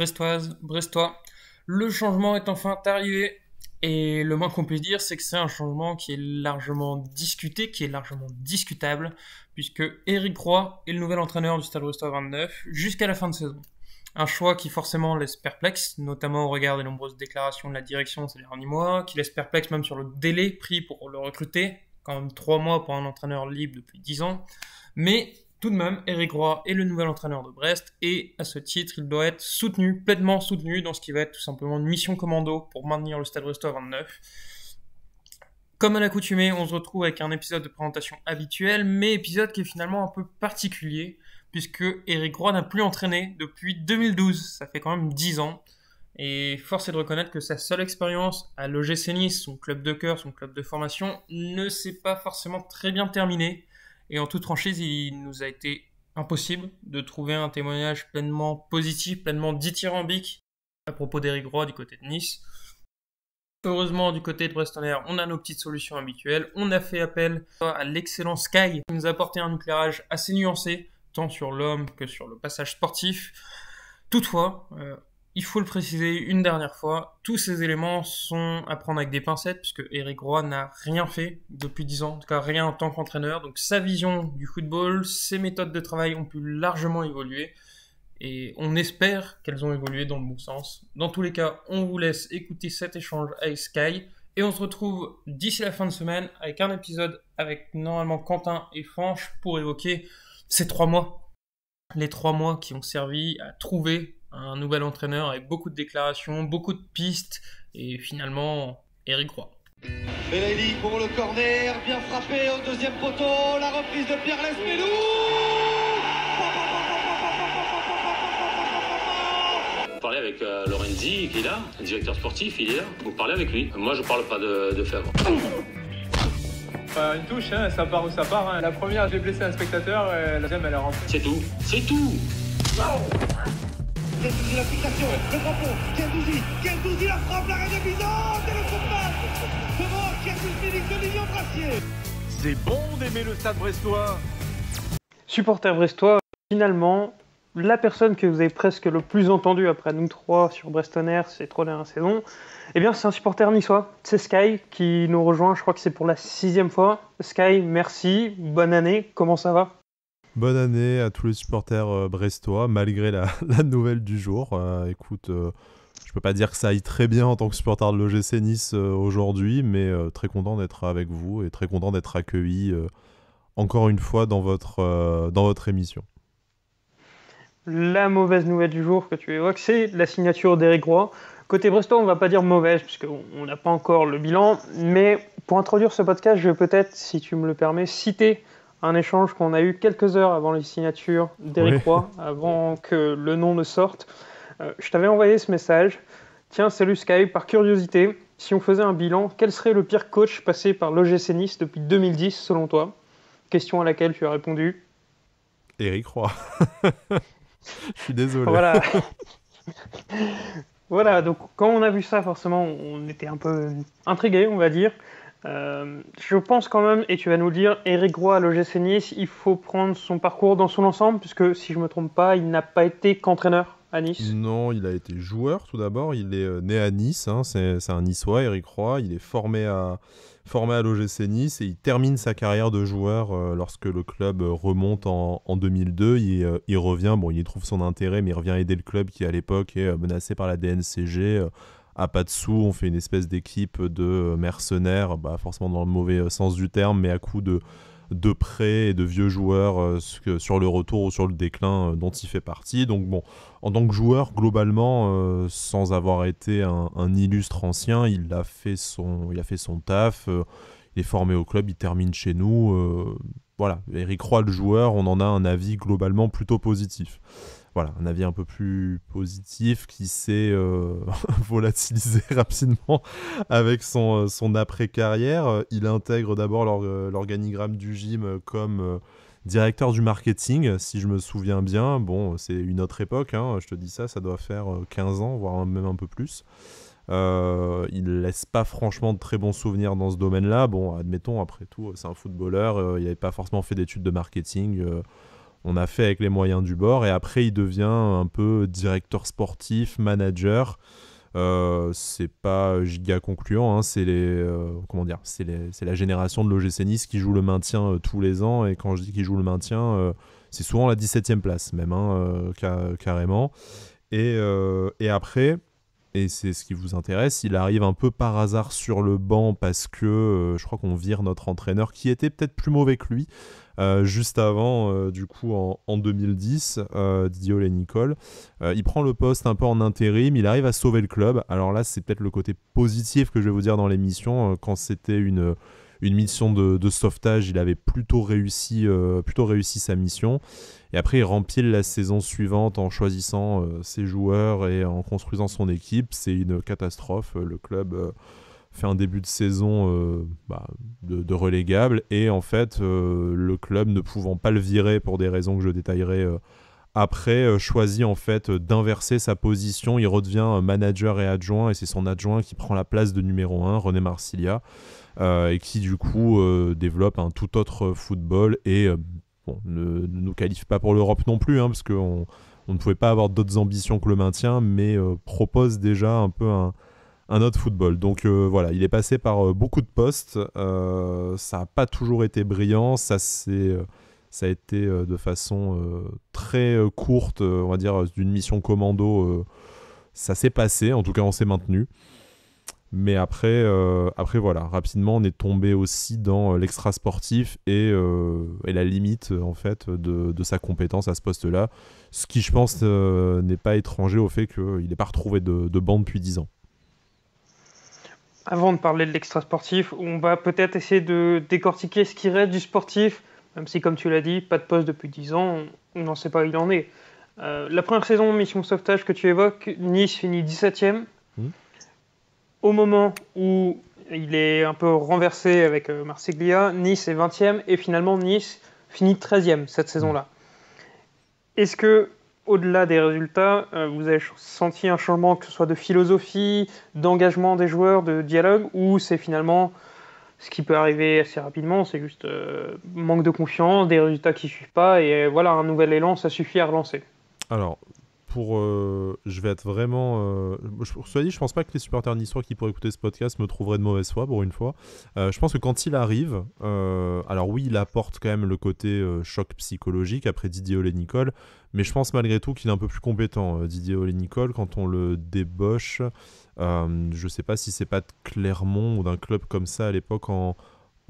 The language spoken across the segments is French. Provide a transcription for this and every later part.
brestoise, brestois. Le changement est enfin arrivé. Et le moins qu'on puisse dire, c'est que c'est un changement qui est largement discuté, qui est largement discutable, puisque Eric Roy est le nouvel entraîneur du Stade Brestois 29 jusqu'à la fin de saison. Un choix qui forcément laisse perplexe, notamment au regard des nombreuses déclarations de la direction ces derniers mois, qui laisse perplexe même sur le délai pris pour le recruter, quand même 3 mois pour un entraîneur libre depuis 10 ans. Mais tout de même, Eric Roy est le nouvel entraîneur de Brest et à ce titre, il doit être soutenu, pleinement soutenu dans ce qui va être tout simplement une mission commando pour maintenir le Stade Brestois 29. Comme à l'accoutumée, on se retrouve avec un épisode de présentation habituel, mais épisode qui est finalement un peu particulier puisque Eric Roy n'a plus entraîné depuis 2012, ça fait quand même 10 ans. Et force est de reconnaître que sa seule expérience à l'OGC Nice, son club de cœur, son club de formation, ne s'est pas forcément très bien terminée. Et en toute franchise, il nous a été impossible de trouver un témoignage pleinement positif, pleinement dithyrambique à propos d'Éric Roy du côté de Nice. Heureusement, du côté de Brest-En-L'Air, on a nos petites solutions habituelles. On a fait appel à l'excellent Sky, qui nous a apporté un éclairage assez nuancé, tant sur l'homme que sur le passage sportif. Toutefois, euh, il faut le préciser une dernière fois, tous ces éléments sont à prendre avec des pincettes, puisque Eric Roy n'a rien fait depuis 10 ans, en tout cas rien en tant qu'entraîneur. Donc sa vision du football, ses méthodes de travail ont pu largement évoluer, et on espère qu'elles ont évolué dans le bon sens. Dans tous les cas, on vous laisse écouter cet échange avec Sky, et on se retrouve d'ici la fin de semaine avec un épisode avec normalement Quentin et Franche pour évoquer ces trois mois. Les trois mois qui ont servi à trouver un nouvel entraîneur avec beaucoup de déclarations, beaucoup de pistes, et finalement, Eric Roy. pour le corner, bien frappé au deuxième la reprise de Pierre Vous parlez avec euh, Lorenzi qui est là, directeur sportif, il est là, vous parlez avec lui. Moi je parle pas de, de Fèvre. une touche, hein, ça part où ça part. Hein. La première, j'ai blessé un spectateur, la deuxième, elle est rentrée C'est tout, c'est tout la fixation, le la frappe, l'arrêt de et le de C'est bon d'aimer le stade brestois. Supporter brestois, finalement, la personne que vous avez presque le plus entendu après nous trois sur Brestonner, ces trois dernières saisons, eh bien c'est un supporter niçois, c'est Sky qui nous rejoint, je crois que c'est pour la sixième fois. Sky, merci, bonne année, comment ça va Bonne année à tous les supporters euh, brestois, malgré la, nouvelle du jour. Euh, écoute, je euh, je peux pas dire que ça aille très bien en tant que supporter de l'OGC Nice aujourd'hui, mais très content d'être avec vous et très content d'être accueilli encore une fois dans votre, dans votre émission. La mauvaise nouvelle du jour que tu évoques, c'est la signature d'Eric Roy. Côté brestois, on va pas dire mauvaise, puisqu'on n'a pas encore le bilan, mais pour introduire ce podcast, je vais peut-être, si tu me le permets, citer un échange qu'on a eu quelques heures avant les signatures d'Eric Roy, avant que le nom ne sorte. Euh, je t'avais envoyé ce message. Tiens, salut Sky, par curiosité, si on faisait un bilan, quel serait le pire coach passé par l'OGC Nice depuis 2010 selon toi Question à laquelle tu as répondu. Éric Roy. je suis désolé. Voilà. voilà, donc quand on a vu ça, forcément, on était un peu intrigué, on va dire. Euh, je pense quand même, et tu vas nous le dire, Eric Roy à l'OGC Nice, il faut prendre son parcours dans son ensemble, puisque si je ne me trompe pas, il n'a pas été qu'entraîneur à Nice. Non, il a été joueur tout d'abord, il est euh, né à Nice, hein. c'est un niçois, Eric Roy, il est formé à, formé à l'OGC Nice et il termine sa carrière de joueur euh, lorsque le club remonte en, en 2002. Il, il, revient, bon, il y trouve son intérêt, mais il revient aider le club qui à l'époque est menacé par la DNCG a pas de sous, on fait une espèce d'équipe de euh, mercenaires, bah, forcément dans le mauvais euh, sens du terme, mais à coup de, de prêts et de vieux joueurs euh, sur le retour ou sur le déclin dont il fait partie. Donc bon, en tant que joueur, globalement, sans avoir été un, illustre ancien, il a fait son, il a fait son taf, il est formé au club, il termine chez nous. voilà, Eric Roy, le joueur, on en a un avis globalement plutôt positif voilà, un avis un peu plus positif qui s'est euh, volatilisé rapidement avec son, euh, après-carrière. Euh, il intègre d'abord l'organigramme du gym comme directeur du marketing, si je me souviens bien. Bon, c'est une autre époque, hein, je te dis ça, ça doit faire 15 ans, voire même un peu plus. Il il laisse pas franchement de très bons souvenirs dans ce domaine-là. Bon, admettons, après tout, c'est un footballeur, il n'avait pas forcément fait d'études de marketing on a fait avec les moyens du bord. Et après, il devient un peu directeur sportif, manager. Euh, c'est pas giga concluant, hein. c'est les euh, comment dire, c'est la génération de l'OGC Nice qui joue le maintien euh, tous les ans et quand je dis qu'il joue le maintien, c'est souvent la 17e place même hein, carrément. et après, et c'est ce qui vous intéresse, il arrive un peu par hasard sur le banc parce que euh, je crois qu'on vire notre entraîneur qui était peut-être plus mauvais que lui euh, juste avant, euh, du coup en, 2010, Didier et Nicole. il prend le poste un peu en intérim, il arrive à sauver le club. Alors là, c'est peut-être le côté positif que je vais vous dire dans l'émission quand c'était une une mission de, sauvetage, il avait plutôt réussi, euh, plutôt réussi sa mission. Et après, il rempile la saison suivante en choisissant euh, ses joueurs et en construisant son équipe. C'est une catastrophe. Le club euh, fait un début de saison bah, de, relégable. Et en fait, le club ne pouvant pas le virer pour des raisons que je détaillerai après choisit en fait d'inverser sa position. Il redevient manager et adjoint et c'est son adjoint qui prend la place de numéro 1, René Marsilia. Euh, et qui du coup euh, développe un tout autre football et euh, ne, nous qualifie pas pour l'Europe non plus, hein, parce qu'on ne pouvait pas avoir d'autres ambitions que le maintien, mais propose déjà un peu un, autre football. Donc voilà, il est passé par beaucoup de postes. ça n'a pas toujours été brillant. Ça, ça a été de façon très courte, on va dire, d'une mission commando. ça s'est passé, en tout cas, on s'est maintenu. Mais après, euh, après voilà, rapidement, on est tombé aussi dans euh, l'extra sportif euh, et, la limite en fait de, sa compétence à ce poste-là, ce qui, je pense, n'est pas étranger au fait qu'il n'ait pas retrouvé de, de banc depuis 10 ans. Avant de parler de l'extra sportif, on va peut-être essayer de décortiquer ce qui reste du sportif, même si, comme tu l'as dit, pas de poste depuis 10 ans, on n'en sait pas où il en est. la première saison, mission sauvetage que tu évoques, Nice finit 17 e au moment où il est un peu renversé avec euh, Marsiglia, Nice est 20e et finalement Nice finit 13e cette mm. saison-là. Est-ce que, au-delà des résultats, euh, vous avez senti un changement, que ce soit de philosophie, d'engagement des joueurs, de dialogue, ou c'est finalement ce qui peut arriver assez rapidement, c'est juste euh, manque de confiance, des résultats qui ne suivent pas, et voilà, un nouvel élan, ça suffit à relancer pour. Euh, je vais être vraiment. Euh, je, dit, je pense pas que les supporters d'histoire qui pourraient écouter ce podcast me trouveraient de mauvaise foi pour une fois. Euh, je pense que quand il arrive, alors oui, il apporte quand même le côté choc psychologique après Didier Olé Nicole, mais je pense malgré tout qu'il est un peu plus compétent, Didier Olé Nicole, quand on le débauche. je sais pas si c'est pas de Clermont ou d'un club comme ça à l'époque en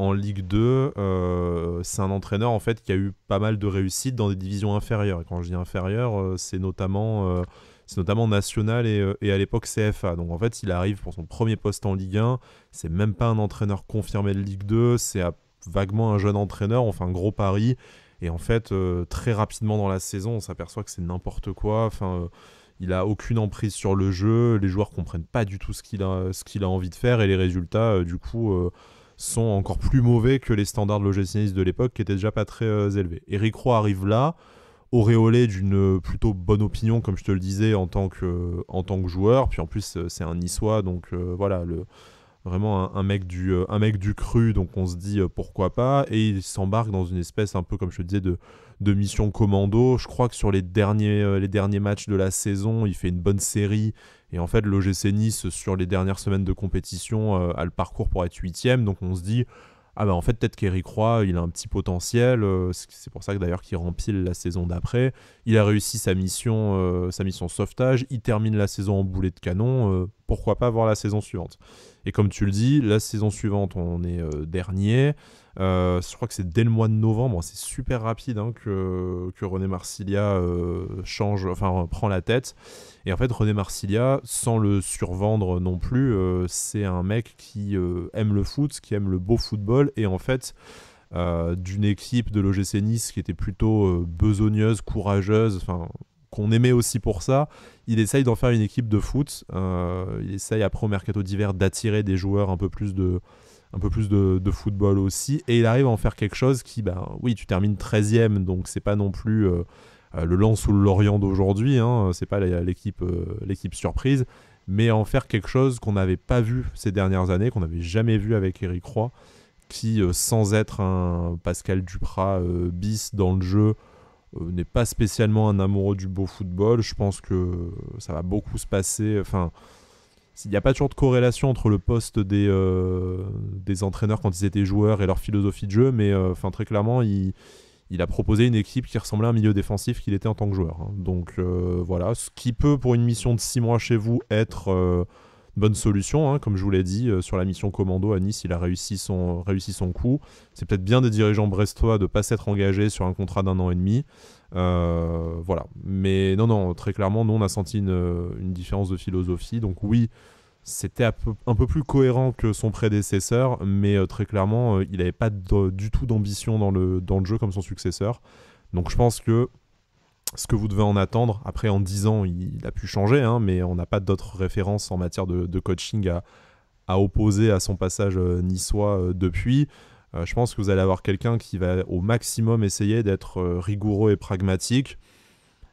en Ligue 2, euh, c'est un entraîneur en fait qui a eu pas mal de réussite dans des divisions inférieures. Et quand je dis inférieures, euh, c'est notamment, euh, c'est notamment national et, à l'époque CFA. Donc en fait, il arrive pour son premier poste en Ligue 1. C'est même pas un entraîneur confirmé de Ligue 2. C'est vaguement un jeune entraîneur. enfin un gros pari. Et en fait, très rapidement dans la saison, on s'aperçoit que c'est n'importe quoi. Enfin, il a aucune emprise sur le jeu. Les joueurs comprennent pas du tout ce qu'il a, ce a envie de faire et les résultats, du coup, sont encore plus mauvais que les standards logistiques de l'époque qui étaient déjà pas très euh, élevés. Eric Roy arrive là, auréolé d'une euh, plutôt bonne opinion, comme je te le disais, en tant que, euh, en tant que joueur. Puis en plus, c'est un niçois, donc voilà, le, vraiment un, un, mec du, un mec du cru, donc on se dit pourquoi pas. Et il s'embarque dans une espèce un peu, comme je te disais, de de mission commando. Je crois que sur les derniers, euh, les derniers matchs de la saison, il fait une bonne série. Et en fait, l'OGC Nice, sur les dernières semaines de compétition, euh, a le parcours pour être huitième. Donc on se dit, ah bah en fait peut-être qu'Eric Roy il a un petit potentiel euh, c'est pour ça que d'ailleurs qu'il rempile la saison d'après il a réussi sa mission sa mission sauvetage il termine la saison en boulet de canon pourquoi pas voir la saison suivante et comme tu le dis la saison suivante on est dernier euh, je crois que c'est dès le mois de novembre, c'est super rapide hein, que, que, René Marsilia euh, change, enfin prend la tête. Et en fait, René Marsilia, sans le survendre non plus, euh, c'est un mec qui aime le foot, qui aime le beau football, et en fait, d'une équipe de l'OGC Nice qui était plutôt besogneuse, courageuse, enfin qu'on aimait aussi pour ça, il essaye d'en faire une équipe de foot. il essaye après au mercato d'hiver d'attirer des joueurs un peu plus de un peu plus de, football aussi. Et il arrive à en faire quelque chose qui, ben oui, tu termines 13ème, donc c'est pas non plus euh, euh, le Lens ou le Lorient d'aujourd'hui, hein, c'est pas l'équipe euh, l'équipe surprise, mais en faire quelque chose qu'on n'avait pas vu ces dernières années, qu'on n'avait jamais vu avec Eric Roy, qui, sans être un Pascal Duprat bis dans le jeu, n'est pas spécialement un amoureux du beau football. Je pense que ça va beaucoup se passer. Enfin, il n'y a pas toujours de corrélation entre le poste des, euh, des entraîneurs quand ils étaient joueurs et leur philosophie de jeu, mais euh, enfin très clairement, il, a proposé une équipe qui ressemblait à un milieu défensif qu'il était en tant que joueur. Hein. Donc euh, voilà, ce qui peut pour une mission de 6 mois chez vous être bonne solution. Hein, comme je vous l'ai dit, euh, sur la mission commando à Nice, il a réussi son, réussi son coup. C'est peut-être bien des dirigeants brestois de ne pas s'être engagés sur un contrat d'un an et demi. Euh, voilà. Mais non, non, très clairement, nous, on a senti une, euh, une différence de philosophie. Donc oui, c'était un peu plus cohérent que son prédécesseur, mais très clairement, il n'avait pas du tout d'ambition dans le, dans le jeu comme son successeur. Donc je pense que ce que vous devez en attendre. Après, en 10 ans, il, a pu changer, hein, mais on n'a pas d'autres références en matière de, coaching à, opposer à son passage euh, niçois euh, depuis. Euh, je pense que vous allez avoir quelqu'un qui va au maximum essayer d'être rigoureux et pragmatique.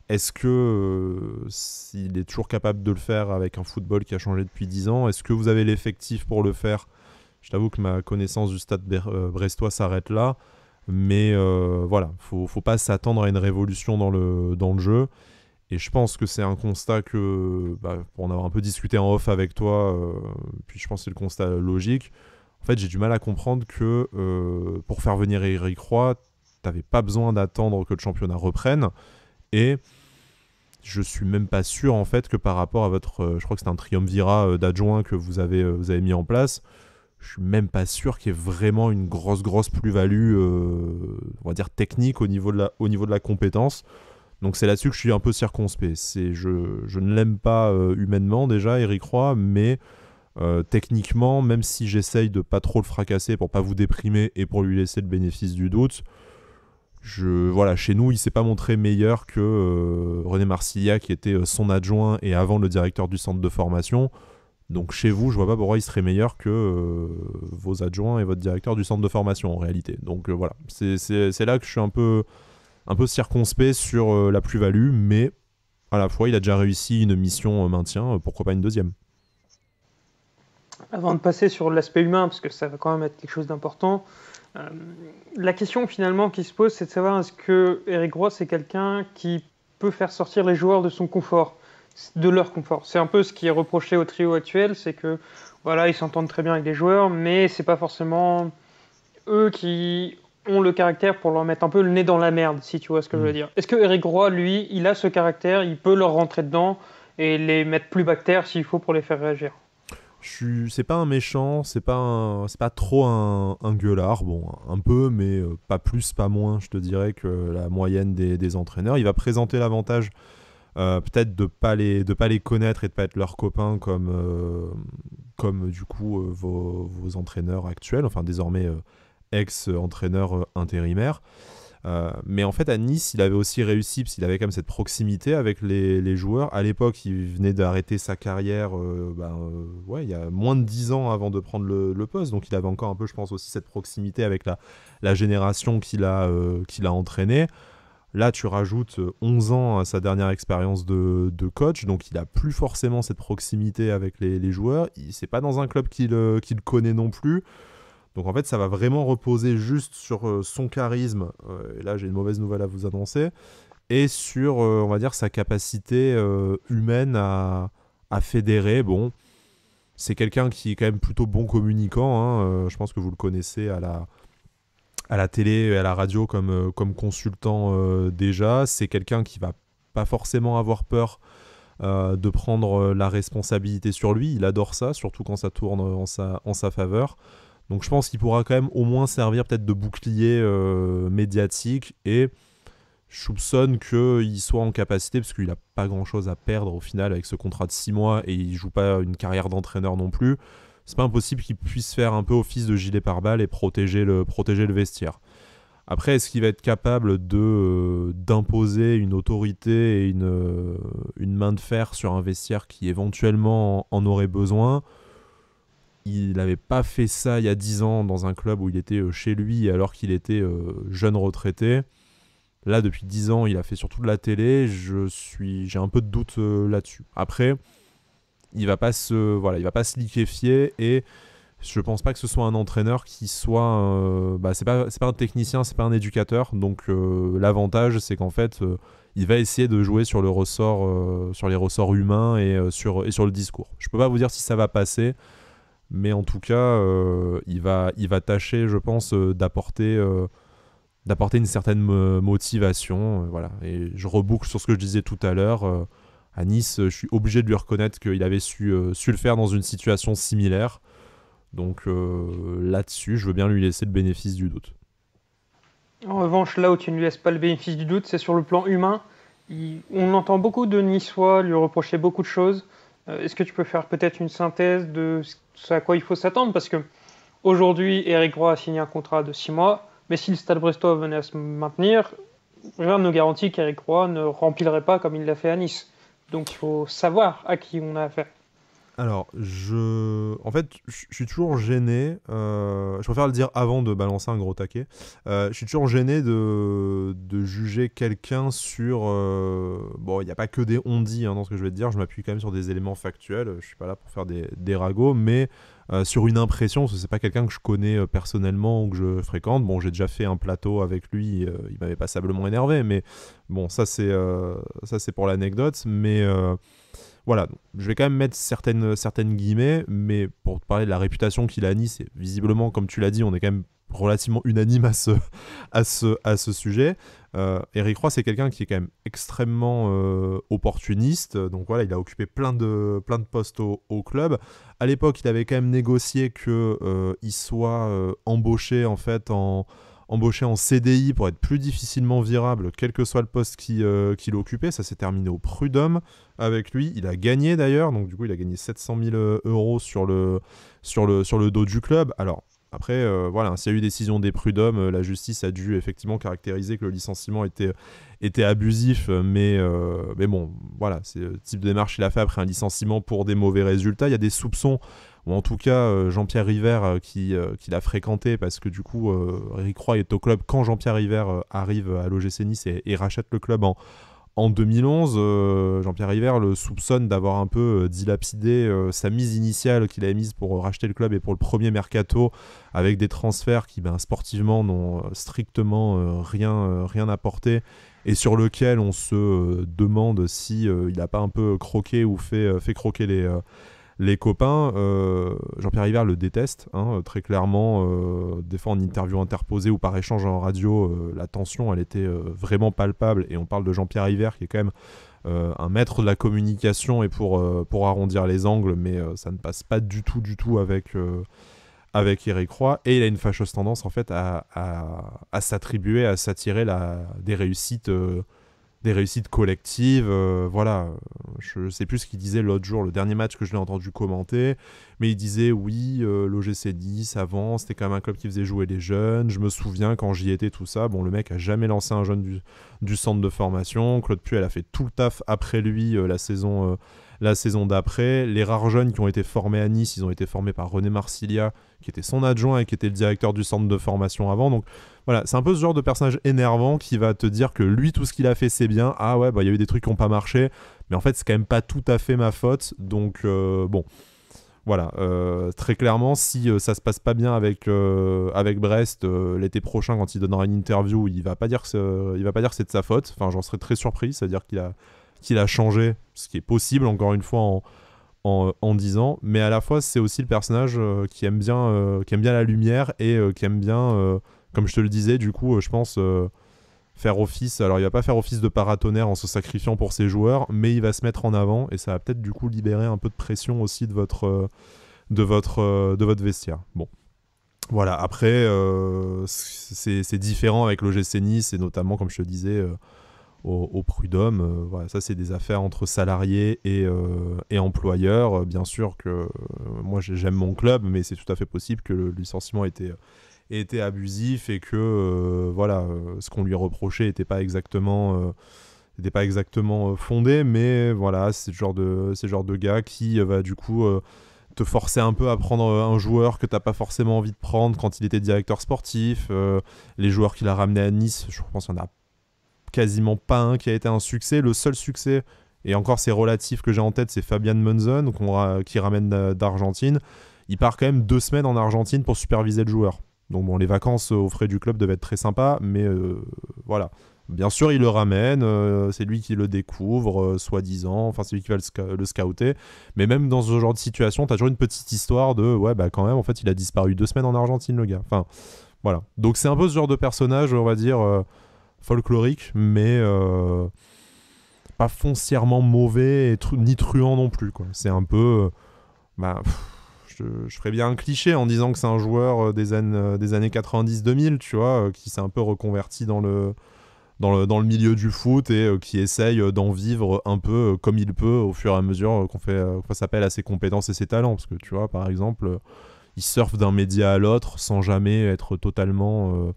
Est-ce que s'il est toujours capable de le faire avec un football qui a changé depuis 10 ans, est-ce que vous avez l'effectif pour le faire Je t'avoue que ma connaissance du stade brestois s'arrête là. Mais euh, voilà, faut, faut pas s'attendre à une révolution dans le, dans jeu. Et je pense que c'est un constat que, bah, pour en avoir un peu discuté en off avec toi, euh, puis je pense que c'est le constat logique. En fait, j'ai du mal à comprendre que euh, pour faire venir Eric Roy, t'avais pas besoin d'attendre que le championnat reprenne. Et je suis même pas sûr en fait que par rapport à votre, euh, je crois que c'est un triumvirat d'adjoint que vous avez mis en place, je suis même pas sûr qu'il y ait vraiment une grosse grosse plus-value, euh, on va dire technique au niveau de la, au niveau de compétence. Donc c'est là-dessus que je suis un peu circonspect. C'est, je, ne l'aime pas euh, humainement déjà, Eric Roy, mais euh, techniquement, même si j'essaye de ne pas trop le fracasser pour pas vous déprimer et pour lui laisser le bénéfice du doute, voilà, chez nous, il s'est pas montré meilleur que René Marcilla, qui était son adjoint et avant le directeur du centre de formation. Donc chez vous, je vois pas pourquoi il serait meilleur que euh, vos adjoints et votre directeur du centre de formation en réalité. Donc euh, voilà, c'est là que je suis un peu, un peu circonspect sur euh, la plus-value, mais à la fois il a déjà réussi une mission maintien, pourquoi pas une deuxième Avant de passer sur l'aspect humain, parce que ça va quand même être quelque chose d'important, la question finalement qui se pose, c'est de savoir est-ce que Eric Roy c'est quelqu'un qui peut faire sortir les joueurs de son confort de leur confort. C'est un peu ce qui est reproché au trio actuel, c'est que voilà, ils s'entendent très bien avec les joueurs, mais c'est pas forcément eux qui ont le caractère pour leur mettre un peu le nez dans la merde, si tu vois ce que je veux mm. dire. Est-ce que Eric Roy, lui, il a ce caractère, il peut leur rentrer dedans et les mettre plus bactères s'il faut pour les faire réagir c'est pas un méchant, c'est pas c'est pas trop un, gueulard, bon un peu, mais euh, pas plus, pas moins, je te dirais que la moyenne des entraîneurs. Il va présenter l'avantage euh, peut-être de pas les de pas les connaître et de pas être leurs copains comme euh, comme du coup euh, vos, vos, entraîneurs actuels enfin désormais ex entraîneurs intérimaires mais en fait à Nice il avait aussi réussi parce qu'il avait quand même cette proximité avec les, les joueurs à l'époque il venait d'arrêter sa carrière ben, ouais, il y a moins de 10 ans avant de prendre le, le, poste donc il avait encore un peu je pense aussi cette proximité avec la, la génération qu'il a qu'il a entraînée Là, tu rajoutes 11 euh, ans à sa dernière expérience de, coach, donc il a plus forcément cette proximité avec les, les joueurs. C'est pas dans un club euh, qu'il connaît non plus. Donc en fait, ça va vraiment reposer juste sur euh, son charisme. et là, j'ai une mauvaise nouvelle à vous annoncer. Et sur, on va dire, sa capacité humaine à, fédérer. Bon, c'est quelqu'un qui est quand même plutôt bon communicant. Hein, je pense que vous le connaissez à la à la télé et à la radio comme, euh, comme consultant euh, déjà. C'est quelqu'un qui va pas forcément avoir peur euh, de prendre la responsabilité sur lui. Il adore ça, surtout quand ça tourne en sa, en sa faveur. Donc je pense qu'il pourra quand même au moins servir peut-être de bouclier médiatique et je soupçonne qu'il soit en capacité, parce qu'il n'a pas grand-chose à perdre au final avec ce contrat de six mois et il joue pas une carrière d'entraîneur non plus c'est pas impossible qu'il puisse faire un peu office de gilet pare-balles et protéger le, protéger le vestiaire. Après, est-ce qu'il va être capable de euh, d'imposer une autorité et une, euh, une, main de fer sur un vestiaire qui éventuellement en, aurait besoin Il n'avait pas fait ça il y a 10 ans dans un club où il était euh, chez lui alors qu'il était jeune retraité. Là, depuis 10 ans, il a fait surtout de la télé. Je suis, j'ai un peu de doute là-dessus. Après, il va pas se voilà, il va pas se liquéfier et je pense pas que ce soit un entraîneur qui soit euh, bah, c'est pas c'est pas un technicien, c'est pas un éducateur. Donc euh, l'avantage c'est qu'en fait euh, il va essayer de jouer sur le ressort sur les ressorts humains et sur et sur le discours. Je peux pas vous dire si ça va passer. Mais en tout cas, il, va, il va tâcher, je pense, d'apporter d'apporter une certaine motivation. voilà. Et je reboucle sur ce que je disais tout à l'heure à Nice, je suis obligé de lui reconnaître qu'il avait su, euh, su le faire dans une situation similaire. Donc euh, là-dessus, je veux bien lui laisser le bénéfice du doute. En revanche, là où tu ne lui laisses pas le bénéfice du doute, c'est sur le plan humain. on entend beaucoup de Niçois lui reprocher beaucoup de choses. Euh, est-ce que tu peux faire peut-être une synthèse de ce à quoi il faut s'attendre Parce que aujourd'hui, Eric Roy a signé un contrat de 6 mois, mais si le Stade Brestois venait à se maintenir, rien ne garantit qu'Eric Roy ne remplirait pas comme il l'a fait à Nice. Donc il faut savoir à qui on a affaire. Alors, je. En fait, je suis toujours gêné. Euh, je préfère le dire avant de balancer un gros taquet. Euh, je suis toujours gêné de, de juger quelqu'un sur. Euh, bon, il n'y a pas que des on-dit hein, dans ce que je vais te dire. Je m'appuie quand même sur des éléments factuels. Je suis pas là pour faire des, des ragots, mais euh, sur une impression, ce n'est c'est pas quelqu'un que je connais euh, personnellement ou que je fréquente. Bon, j'ai déjà fait un plateau avec lui, euh, il m'avait passablement énervé, mais bon, ça c'est ça c'est pour l'anecdote. Mais voilà, je vais quand même mettre certaines, certaines guillemets, mais pour parler de la réputation qu'il a à Nice, visiblement, comme tu l'as dit, on est quand même relativement unanime à ce, à à ce sujet. Euh, Eric Roy, c'est quelqu'un qui est quand même extrêmement euh, opportuniste. Donc voilà, il a occupé plein de, plein de postes au, club. À l'époque, il avait quand même négocié qu'il euh, soit euh, embauché en fait en embauché en CDI pour être plus difficilement virable, quel que soit le poste qu'il occupait. Ça s'est terminé au Prud'homme avec lui. Il a gagné d'ailleurs, donc du coup il a gagné 700 000 euros sur le, sur le, sur le dos du club. Alors après, euh, voilà, s'il y a eu décision des prud'hommes, euh, la justice a dû effectivement caractériser que le licenciement était, était abusif, euh, mais, mais bon, voilà, c'est le type de démarche qu'il a fait après un licenciement pour des mauvais résultats. Il y a des soupçons, ou en tout cas Jean-Pierre River qui, l'a fréquenté, parce que du coup, ricroy est au club quand Jean-Pierre River arrive à l'OGC Nice et, rachète le club en en 2011, euh, Jean-Pierre River le soupçonne d'avoir un peu euh, dilapidé euh, sa mise initiale qu'il a mise pour racheter le club et pour le premier mercato, avec des transferts qui, ben, sportivement, n'ont strictement rien, rien apporté, et sur lequel on se demande si il n'a pas un peu croqué ou fait, fait croquer les, les copains, euh, Jean-Pierre Hiver le déteste, hein, euh, très clairement. Euh, des fois, en interview interposée ou par échange en radio, la tension, elle était vraiment palpable. Et on parle de Jean-Pierre Hiver qui est quand même un maître de la communication et pour, pour arrondir les angles, mais ça ne passe pas du tout, du tout avec, avec Eric Roy. Et il a une fâcheuse tendance, en fait, à, à s'attribuer, à s'attirer des réussites des réussites collectives. Euh, voilà, je sais plus ce qu'il disait l'autre jour, le dernier match que je l'ai entendu commenter, mais il disait oui, euh, l'OGC 10, avant, c'était quand même un club qui faisait jouer les jeunes. Je me souviens quand j'y étais, tout ça. Bon, le mec a jamais lancé un jeune du, centre de formation. Claude Puel a fait tout le taf après lui euh, la saison. la saison d'après, les rares jeunes qui ont été formés à Nice, ils ont été formés par René Marsilia, qui était son adjoint et qui était le directeur du centre de formation avant. Donc voilà, c'est un peu ce genre de personnage énervant qui va te dire que lui, tout ce qu'il a fait, c'est bien. Ah ouais, bah, il y a eu des trucs qui n'ont pas marché, mais en fait, c'est quand même pas tout à fait ma faute. Donc euh, bon. Voilà, euh, très clairement, si euh, ça se passe pas bien avec, avec Brest l'été prochain quand il donnera une interview, il va pas dire que il va pas dire c'est de sa faute. Enfin, j'en serais très surpris, c'est-à-dire qu'il a qu'il a changé, ce qui est possible encore une fois en, en, en ans, mais à la fois c'est aussi le personnage euh, qui, aime bien, euh, bien la lumière et euh, qui aime bien, comme je te le disais, du coup, je pense faire office. Alors, il va pas faire office de paratonnerre en se sacrifiant pour ses joueurs, mais il va se mettre en avant et ça va peut-être du coup libérer un peu de pression aussi de votre, de votre, de votre vestiaire. Bon. Voilà, après, c'est différent avec le Nice et notamment, comme je te disais, au, prud'homme. Euh, voilà, ça, c'est des affaires entre salariés et, euh, employeurs. Euh, bien sûr que moi, j'aime mon club, mais c'est tout à fait possible que le licenciement ait été, abusif et que voilà, ce qu'on lui reprochait n'était pas exactement pas exactement fondé, mais voilà, c'est le genre de, de gars qui va du coup te forcer un peu à prendre un joueur que t'as pas forcément envie de prendre quand il était directeur sportif. les joueurs qu'il a ramenés à Nice, je pense qu'il y en a quasiment pas un qui a été un succès. Le seul succès, et encore c'est relatif que j'ai en tête, c'est Fabian Munzen qui ramène d'Argentine. Il part quand même deux semaines en Argentine pour superviser le joueur. Donc bon, les vacances au frais du club devaient être très sympas, mais euh, voilà. Bien sûr, il le ramène, euh, c'est lui qui le découvre, euh, soi-disant, enfin c'est lui qui va le, scouter. Mais même dans ce genre de situation, t'as toujours une petite histoire de ouais, bah quand même, en fait, il a disparu deux semaines en Argentine, le gars. Enfin, voilà. Donc c'est un peu ce genre de personnage, on va dire, folklorique, mais euh, pas foncièrement mauvais et ni truand non plus. C'est un peu. Euh, bah, je, je, ferais bien un cliché en disant que c'est un joueur euh, des, des années 90-2000, tu vois, qui s'est un peu reconverti dans le, dans le, dans le, milieu du foot et qui essaye d'en vivre un peu comme il peut au fur et à mesure qu'on fait, s'appelle à ses compétences et ses talents. Parce que tu vois, par exemple, il surfe d'un média à l'autre sans jamais être totalement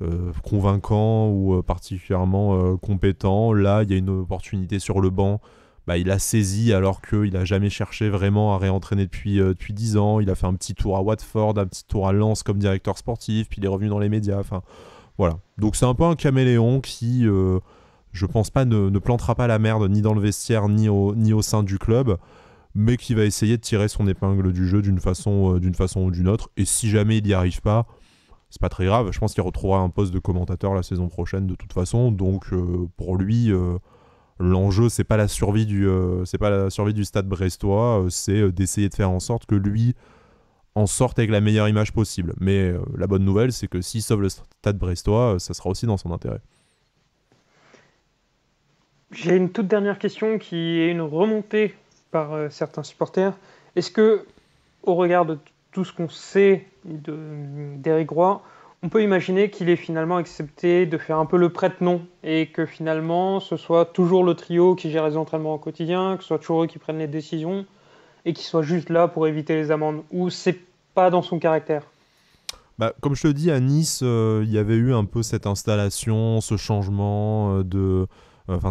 euh, convaincant ou euh, particulièrement euh, compétent. Là, il y a une opportunité sur le banc. Bah, il a saisi alors qu'il n'a jamais cherché vraiment à réentraîner depuis, depuis 10 ans. Il a fait un petit tour à Watford, un petit tour à Lens comme directeur sportif, puis il est revenu dans les médias. Enfin, voilà. Donc c'est un peu un caméléon qui, je pense pas, ne, plantera pas la merde ni dans le vestiaire ni au, ni au sein du club, mais qui va essayer de tirer son épingle du jeu d'une façon, d'une façon ou d'une autre. Et si jamais il n'y arrive pas, c'est pas très grave. Je pense qu'il retrouvera un poste de commentateur la saison prochaine de toute façon. Donc euh, pour lui, euh, l'enjeu c'est pas la survie du euh, c'est pas la survie du Stade Brestois, c'est d'essayer de faire en sorte que lui en sorte avec la meilleure image possible. Mais la bonne nouvelle, c'est que s'il sauve le Stade Brestois, ça sera aussi dans son intérêt. J'ai une toute dernière question qui est une remontée par certains supporters. Est-ce que, au regard de tout ce qu'on sait d'Eric Roy, on peut imaginer qu'il ait finalement accepté de faire un peu le prête-nom et que finalement ce soit toujours le trio qui gère les entraînements au quotidien, que ce soit toujours eux qui prennent les décisions et qu'il soit juste là pour éviter les amendes ou c'est pas dans son caractère bah, Comme je te dis, à Nice, euh, il y avait eu un peu cette installation, ce changement euh, de. Euh, enfin,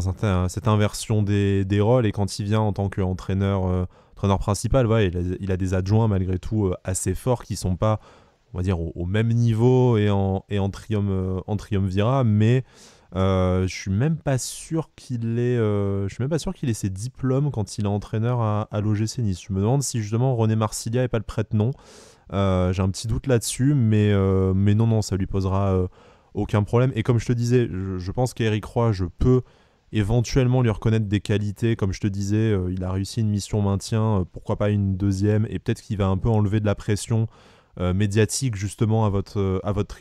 cette, inversion des, des, rôles et quand il vient en tant qu'entraîneur entraîneur principal, ouais, il, a, des adjoints malgré tout euh, assez forts qui sont pas, on va dire, au, même niveau et en, en, trium, euh, en triumvirat, mais euh, je suis même pas sûr qu'il ait, je suis même pas sûr qu'il ait ses diplômes quand il est entraîneur à, à l'OGC Nice. Je me demande si justement René Marsilia est pas le prêtre, nom J'ai un petit doute là-dessus, mais, mais non, non, ça lui posera aucun problème. Et comme je te disais, je, je pense qu'Eric Roy, je peux éventuellement lui reconnaître des qualités. Comme je te disais, euh, il a réussi une mission maintien, euh, pourquoi pas une deuxième, et peut-être qu'il va un peu enlever de la pression euh, médiatique justement à votre, à votre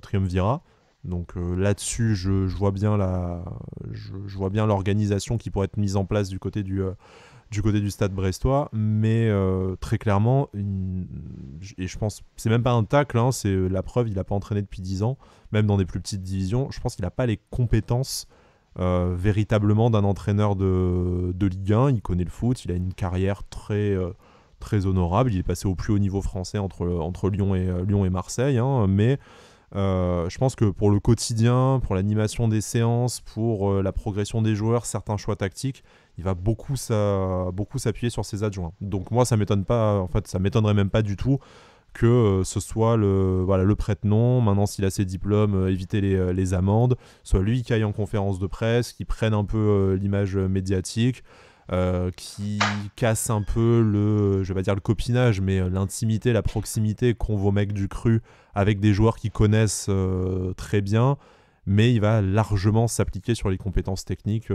triumvirat. Donc là-dessus, je, vois bien la, je, vois bien l'organisation qui pourrait être mise en place du côté du, du côté du stade brestois, mais très clairement, et je pense, c'est même pas un tacle, hein, c'est la preuve, il n'a pas entraîné depuis 10 ans, même dans des plus petites divisions. Je pense qu'il n'a pas les compétences euh, véritablement d'un entraîneur de, de, Ligue 1. Il connaît le foot, il a une carrière très, euh, très honorable. Il est passé au plus haut niveau français entre, entre Lyon, et, euh, et Marseille. Hein. mais je pense que pour le quotidien, pour l'animation des séances, pour la progression des joueurs, certains choix tactiques, il va beaucoup, beaucoup s'appuyer sur ses adjoints. Donc moi, ça m'étonne pas, en fait, ça m'étonnerait même pas du tout que euh, ce soit le, voilà, le prête-nom, maintenant s'il a ses diplômes, euh, éviter euh, les, amendes, soit lui qui aille en conférence de presse, qui prenne un peu l'image médiatique. qui casse un peu le, je vais pas dire le copinage, mais l'intimité, la proximité qu'ont vos mecs du cru avec des joueurs qu'ils connaissent très bien, mais il va largement s'appliquer sur les compétences techniques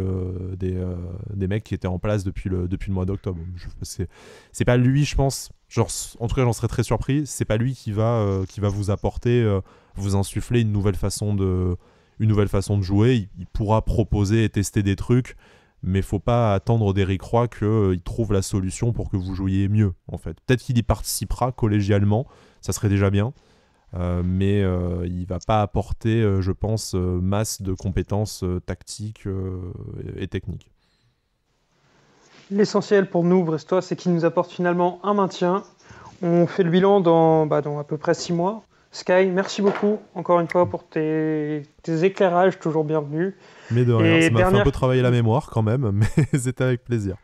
des, mecs qui étaient en place depuis le, depuis le mois d'octobre. C'est pas lui, je pense, Genre, en tout cas, j'en serais très surpris. C'est pas lui qui va, euh, qui va vous apporter, euh, vous insuffler une nouvelle façon de, une nouvelle façon de jouer. Il, pourra proposer et tester des trucs, mais faut pas attendre d'Eric Roy qu'il euh, trouve la solution pour que vous jouiez mieux, en fait. Peut-être qu'il y participera collégialement, ça serait déjà bien, mais il va pas apporter, je pense, masse de compétences tactiques et techniques. L'essentiel pour nous, Brestois, c'est qu'il nous apporte finalement un maintien. On fait le bilan dans, bah, à peu près six mois. Sky, merci beaucoup encore une fois pour tes, éclairages, toujours bienvenus. Mais de rien, ça m'a fait un peu travailler la mémoire quand même, mais c'était avec plaisir.